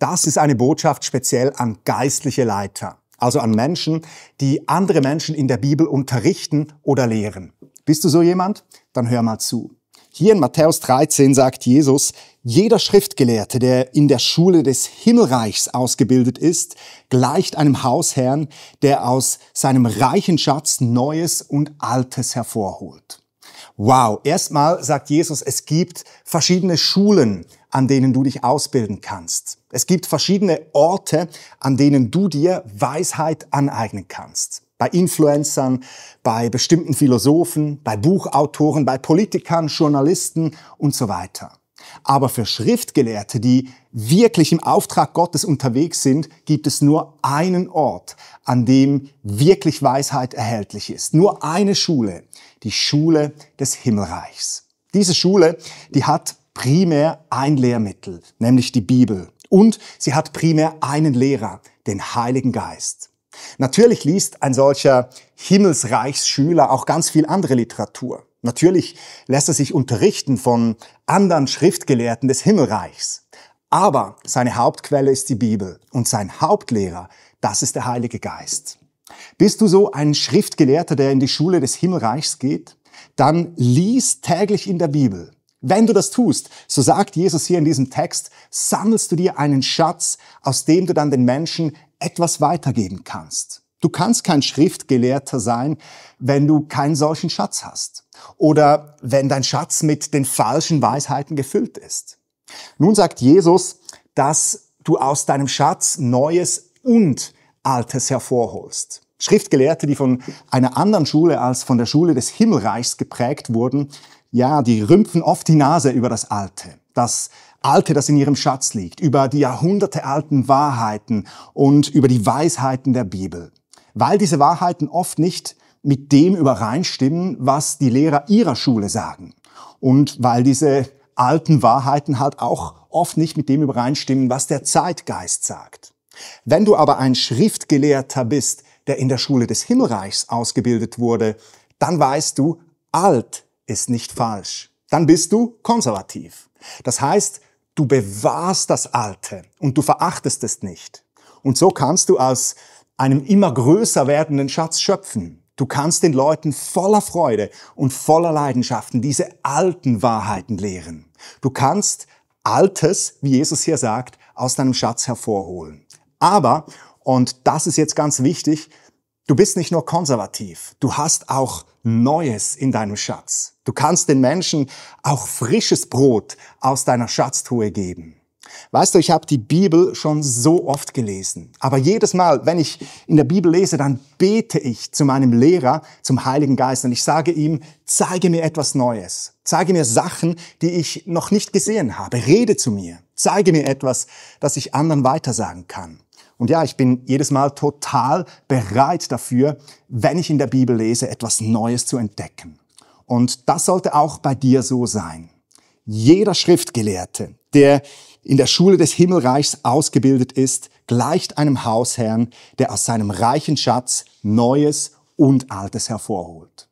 Das ist eine Botschaft speziell an geistliche Leiter, also an Menschen, die andere Menschen in der Bibel unterrichten oder lehren. Bist du so jemand? Dann hör mal zu. Hier in Matthäus 13 sagt Jesus, jeder Schriftgelehrte, der in der Schule des Himmelreichs ausgebildet ist, gleicht einem Hausherrn, der aus seinem reichen Schatz Neues und Altes hervorholt. Wow, erstmal sagt Jesus, es gibt verschiedene Schulen an denen du dich ausbilden kannst. Es gibt verschiedene Orte, an denen du dir Weisheit aneignen kannst. Bei Influencern, bei bestimmten Philosophen, bei Buchautoren, bei Politikern, Journalisten und so weiter. Aber für Schriftgelehrte, die wirklich im Auftrag Gottes unterwegs sind, gibt es nur einen Ort, an dem wirklich Weisheit erhältlich ist. Nur eine Schule, die Schule des Himmelreichs. Diese Schule, die hat primär ein Lehrmittel, nämlich die Bibel. Und sie hat primär einen Lehrer, den Heiligen Geist. Natürlich liest ein solcher Himmelsreichsschüler auch ganz viel andere Literatur. Natürlich lässt er sich unterrichten von anderen Schriftgelehrten des Himmelreichs. Aber seine Hauptquelle ist die Bibel und sein Hauptlehrer, das ist der Heilige Geist. Bist du so ein Schriftgelehrter, der in die Schule des Himmelreichs geht? Dann lies täglich in der Bibel. Wenn du das tust, so sagt Jesus hier in diesem Text, sammelst du dir einen Schatz, aus dem du dann den Menschen etwas weitergeben kannst. Du kannst kein Schriftgelehrter sein, wenn du keinen solchen Schatz hast. Oder wenn dein Schatz mit den falschen Weisheiten gefüllt ist. Nun sagt Jesus, dass du aus deinem Schatz Neues und Altes hervorholst. Schriftgelehrte, die von einer anderen Schule als von der Schule des Himmelreichs geprägt wurden, ja, die rümpfen oft die Nase über das Alte, das Alte, das in ihrem Schatz liegt, über die jahrhundertealten Wahrheiten und über die Weisheiten der Bibel. Weil diese Wahrheiten oft nicht mit dem übereinstimmen, was die Lehrer ihrer Schule sagen. Und weil diese alten Wahrheiten halt auch oft nicht mit dem übereinstimmen, was der Zeitgeist sagt. Wenn du aber ein Schriftgelehrter bist, der in der Schule des Himmelreichs ausgebildet wurde, dann weißt du, alt ist nicht falsch. Dann bist du konservativ. Das heißt, du bewahrst das Alte und du verachtest es nicht. Und so kannst du aus einem immer größer werdenden Schatz schöpfen. Du kannst den Leuten voller Freude und voller Leidenschaften diese alten Wahrheiten lehren. Du kannst Altes, wie Jesus hier sagt, aus deinem Schatz hervorholen. Aber, und das ist jetzt ganz wichtig, Du bist nicht nur konservativ, du hast auch Neues in deinem Schatz. Du kannst den Menschen auch frisches Brot aus deiner Schatztruhe geben. Weißt du, ich habe die Bibel schon so oft gelesen, aber jedes Mal, wenn ich in der Bibel lese, dann bete ich zu meinem Lehrer, zum Heiligen Geist und ich sage ihm, zeige mir etwas Neues, zeige mir Sachen, die ich noch nicht gesehen habe, rede zu mir, zeige mir etwas, das ich anderen weitersagen kann. Und ja, ich bin jedes Mal total bereit dafür, wenn ich in der Bibel lese, etwas Neues zu entdecken. Und das sollte auch bei dir so sein. Jeder Schriftgelehrte, der in der Schule des Himmelreichs ausgebildet ist, gleicht einem Hausherrn, der aus seinem reichen Schatz Neues und Altes hervorholt.